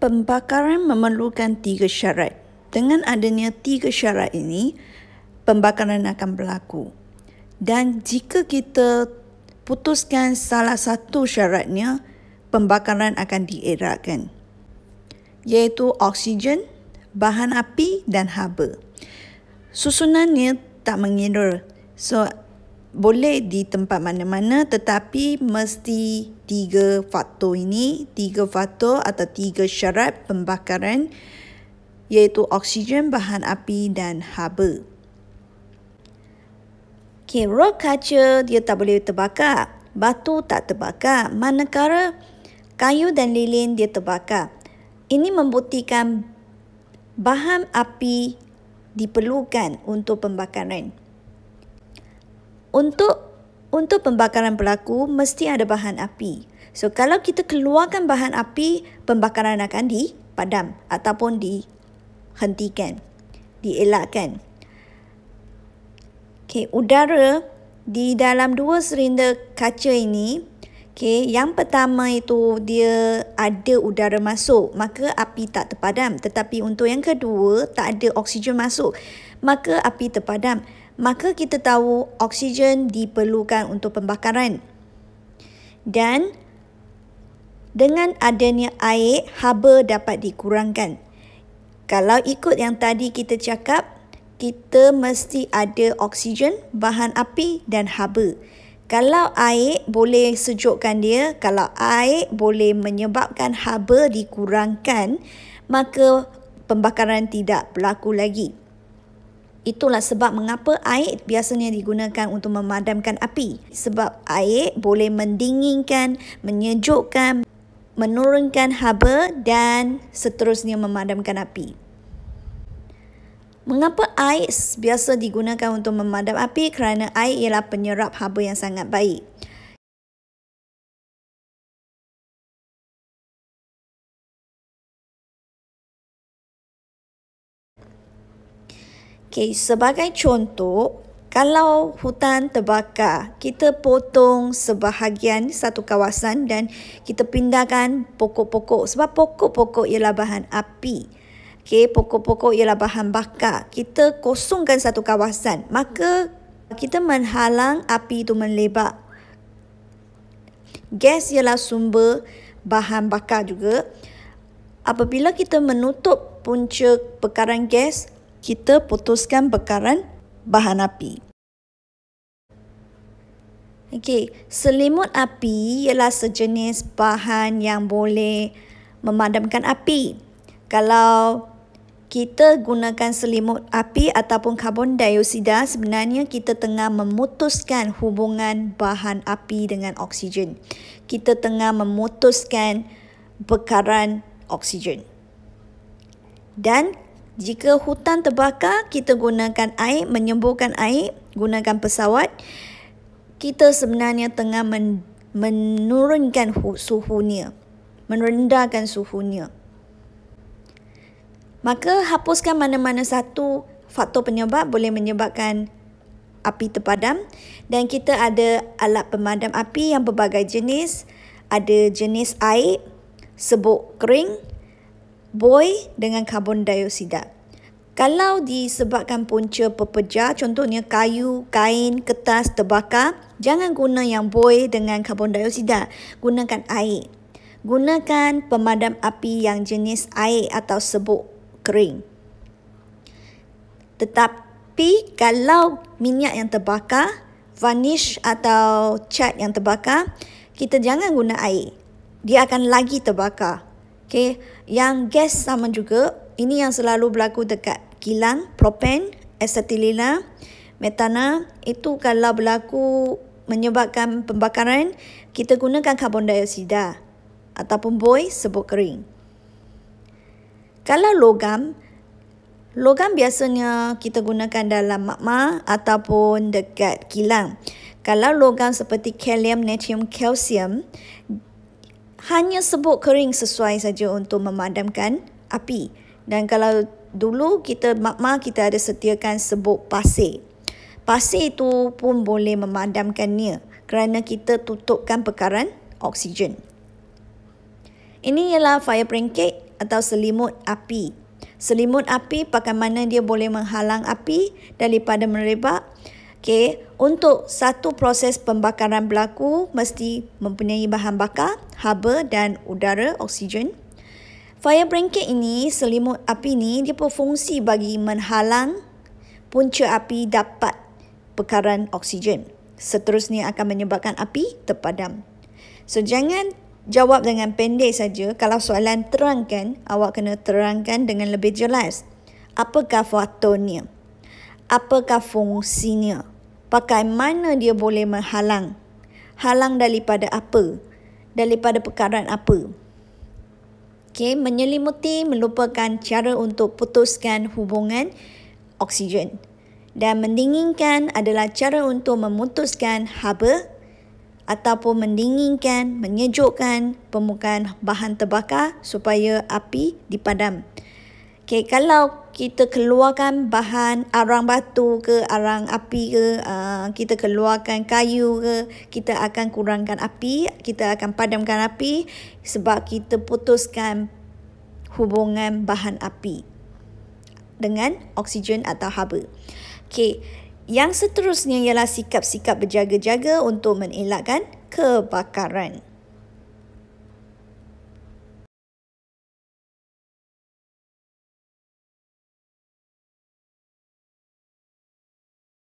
Pembakaran memerlukan tiga syarat. Dengan adanya tiga syarat ini, pembakaran akan berlaku. Dan jika kita putuskan salah satu syaratnya, pembakaran akan dieratkan. Iaitu oksigen, bahan api dan haba. Susunannya tak mengira. So, boleh di tempat mana-mana tetapi mesti tiga faktor ini, tiga faktor atau tiga syarat pembakaran iaitu oksigen, bahan api dan haba. Okay, rock kaca dia tak boleh terbakar, batu tak terbakar, manakala kayu dan lilin dia terbakar. Ini membuktikan bahan api diperlukan untuk pembakaran untuk untuk pembakaran pelaku mesti ada bahan api. So kalau kita keluarkan bahan api, pembakaran akan dipadam ataupun dihentikan, dielakkan. Okay, udara di dalam dua serinda kaca ini, okay, yang pertama itu dia ada udara masuk, maka api tak terpadam. Tetapi untuk yang kedua, tak ada oksigen masuk, maka api terpadam maka kita tahu oksigen diperlukan untuk pembakaran. Dan dengan adanya air, haba dapat dikurangkan. Kalau ikut yang tadi kita cakap, kita mesti ada oksigen, bahan api dan haba. Kalau air boleh sejukkan dia, kalau air boleh menyebabkan haba dikurangkan, maka pembakaran tidak berlaku lagi. Itulah sebab mengapa air biasanya digunakan untuk memadamkan api. Sebab air boleh mendinginkan, menyejukkan, menurunkan haba dan seterusnya memadamkan api. Mengapa air biasa digunakan untuk memadam api? Kerana air ialah penyerap haba yang sangat baik. Okay, sebagai contoh, kalau hutan terbakar, kita potong sebahagian satu kawasan dan kita pindahkan pokok-pokok sebab pokok-pokok ialah bahan api. Okay, pokok-pokok ialah bahan bakar. Kita kosongkan satu kawasan, maka kita menghalang api itu melebar. Gas ialah sumber bahan bakar juga. Apabila kita menutup punca pekaran gas, kita putuskan bekaran bahan api. Okey, selimut api ialah sejenis bahan yang boleh memadamkan api. Kalau kita gunakan selimut api ataupun karbon dioksida, sebenarnya kita tengah memutuskan hubungan bahan api dengan oksigen. Kita tengah memutuskan bekaran oksigen. Dan jika hutan terbakar, kita gunakan air, menyembuhkan air, gunakan pesawat. Kita sebenarnya tengah men- menurunkan hu- suhunya, merendahkan suhunya. Maka hapuskan mana-mana satu faktor penyebab boleh menyebabkan api terpadam dan kita ada alat pemadam api yang berbagai jenis ada jenis air sebuk kering boy dengan karbon dioksida. Kalau disebabkan punca pepejar, contohnya kayu, kain, kertas, terbakar, jangan guna yang boy dengan karbon dioksida. Gunakan air. Gunakan pemadam api yang jenis air atau sebut kering. Tetapi kalau minyak yang terbakar, varnish atau cat yang terbakar, kita jangan guna air. Dia akan lagi terbakar. Okay. Yang gas sama juga. Ini yang selalu berlaku dekat kilang. Propane, acetylena, metana. Itu kalau berlaku menyebabkan pembakaran, kita gunakan karbon dioksida ataupun boi sebut kering. Kalau logam, logam biasanya kita gunakan dalam magma ataupun dekat kilang. Kalau logam seperti kalium, natrium, kalsium, hanya sebut kering sesuai saja untuk memadamkan api. Dan kalau dulu kita makmah kita ada setiakan sebut pasir. Pasir itu pun boleh memadamkannya kerana kita tutupkan pekaran oksigen. Ini ialah fire blanket atau selimut api. Selimut api bagaimana dia boleh menghalang api daripada merebak. Okay, untuk satu proses pembakaran berlaku mesti mempunyai bahan bakar, haba dan udara oksigen. Fire blanket ini, selimut api ini dia berfungsi bagi menghalang punca api dapat pekaran oksigen. Seterusnya akan menyebabkan api terpadam. So jangan jawab dengan pendek saja. Kalau soalan terangkan, awak kena terangkan dengan lebih jelas. Apakah faktornya? Apakah fungsinya? Pakai mana dia boleh menghalang halang daripada apa daripada perkara apa Okay, menyelimuti melupakan cara untuk putuskan hubungan oksigen dan mendinginkan adalah cara untuk memutuskan haba ataupun mendinginkan menyejukkan permukaan bahan terbakar supaya api dipadam Okay, kalau kita keluarkan bahan arang batu ke arang api ke uh, kita keluarkan kayu ke kita akan kurangkan api kita akan padamkan api sebab kita putuskan hubungan bahan api dengan oksigen atau haba. Okay, yang seterusnya ialah sikap-sikap berjaga-jaga untuk menelakkan kebakaran.